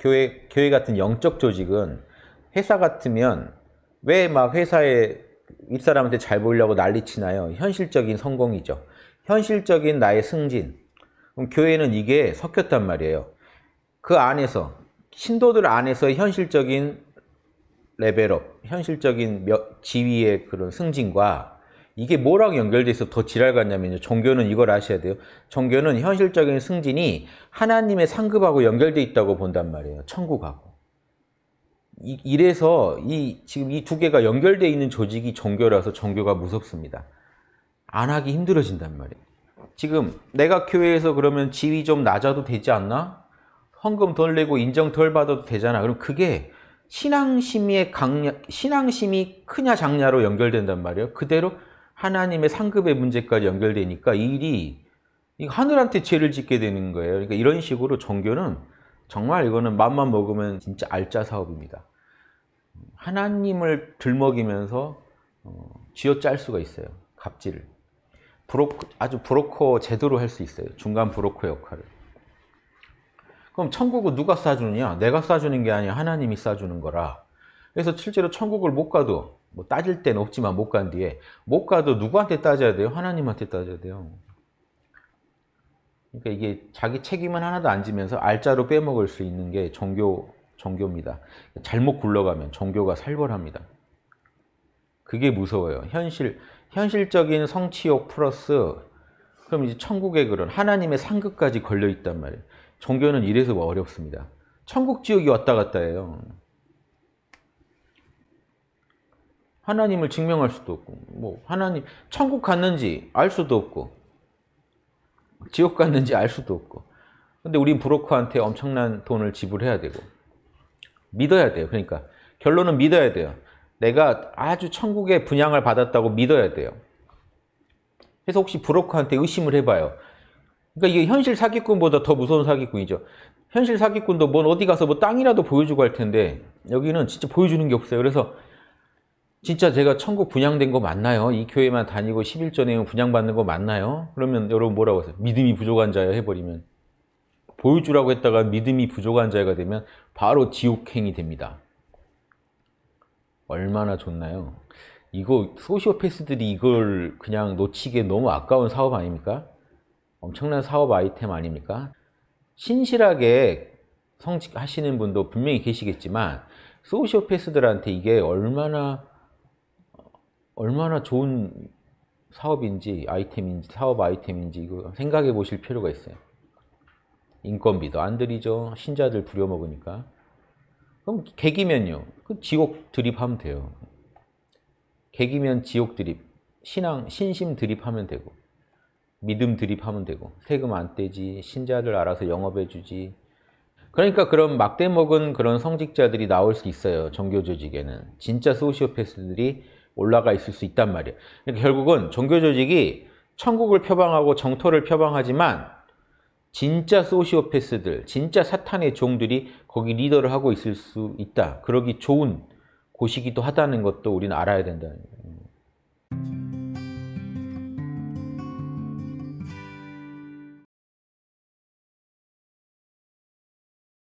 교회, 교회 같은 영적 조직은 회사 같으면 왜 막 회사에 윗사람한테 잘 보이려고 난리치나요? 현실적인 성공이죠. 현실적인 나의 승진. 그럼 교회는 이게 섞였단 말이에요. 그 안에서 신도들 안에서 현실적인 레벨업, 현실적인 지위의 그런 승진과 이게 뭐랑 연결돼 있어 더 지랄 같냐면요. 종교는 이걸 아셔야 돼요. 종교는 현실적인 승진이 하나님의 상급하고 연결돼 있다고 본단 말이에요. 천국하고. 이, 이래서 이 지금 이 두 개가 연결돼 있는 조직이 종교라서 종교가 무섭습니다. 안 하기 힘들어진단 말이에요. 지금 내가 교회에서 그러면 지위 좀 낮아도 되지 않나? 헌금 덜 내고 인정 덜 받아도 되잖아. 그럼 그게 신앙심의 강 신앙심이 크냐 작냐로 연결된단 말이에요. 그대로 하나님의 상급의 문제까지 연결되니까 이 일이 하늘한테 죄를 짓게 되는 거예요. 그러니까 이런 식으로 종교는 정말 이거는 맘만 먹으면 진짜 알짜 사업입니다. 하나님을 들먹이면서 어, 쥐어짤 수가 있어요. 갑질을. 브로 아주 브로커 제대로 할 수 있어요. 중간 브로커 역할을. 그럼 천국은 누가 싸주느냐? 내가 싸주는 게 아니라 하나님이 싸주는 거라. 그래서 실제로 천국을 못 가도 뭐 따질 땐 없지만 못 간 뒤에 못 가도 누구한테 따져야 돼요? 하나님한테 따져야 돼요. 그러니까 이게 자기 책임은 하나도 안 지면서 알짜로 빼먹을 수 있는 게 종교 종교입니다. 잘못 굴러가면 종교가 살벌합니다. 그게 무서워요. 현실 현실적인 성취욕 플러스 그럼 이제 천국의 그런 하나님의 상급까지 걸려 있단 말이에요. 종교는 이래서 어렵습니다. 천국 지옥이 왔다 갔다 해요. 하나님을 증명할 수도 없고 뭐 하나님 천국 갔는지 알 수도 없고 지옥 갔는지 알 수도 없고 근데 우린 브로커한테 엄청난 돈을 지불해야 되고 믿어야 돼요. 그러니까 결론은 믿어야 돼요. 내가 아주 천국의 분양을 받았다고 믿어야 돼요. 그래서 혹시 브로커한테 의심을 해봐요. 그러니까 이게 현실 사기꾼보다 더 무서운 사기꾼이죠. 현실 사기꾼도 뭔 어디 가서 뭐 땅이라도 보여주고 할 텐데 여기는 진짜 보여주는 게 없어요. 그래서 진짜 제가 천국 분양된 거 맞나요? 이 교회만 다니고 11조 내용 분양받는 거 맞나요? 그러면 여러분 뭐라고 하세요? 믿음이 부족한 자여 해버리면 보여주라고 했다가 믿음이 부족한 자가 되면 바로 지옥행이 됩니다. 얼마나 좋나요? 이거 소시오패스들이 이걸 그냥 놓치기에 너무 아까운 사업 아닙니까? 엄청난 사업 아이템 아닙니까? 신실하게 성직하시는 분도 분명히 계시겠지만 소시오패스들한테 이게 얼마나 얼마나 좋은 사업인지 아이템인지 사업 아이템인지 이거 생각해 보실 필요가 있어요. 인건비도 안 들이죠. 신자들 부려먹으니까. 그럼 개기면요. 그 지옥 드립하면 돼요. 개기면 지옥 드립, 신앙, 신심 드립하면 되고 믿음 드립하면 되고 세금 안 떼지, 신자들 알아서 영업해 주지. 그러니까 그런 막대 먹은 그런 성직자들이 나올 수 있어요. 종교 조직에는. 진짜 소시오패스들이 올라가 있을 수 있단 말이에요. 그러니까 결국은 종교 조직이 천국을 표방하고 정토를 표방하지만 진짜 소시오패스들, 진짜 사탄의 종들이 거기 리더를 하고 있을 수 있다. 그러기 좋은 곳이기도 하다는 것도 우리는 알아야 된다는 거예요.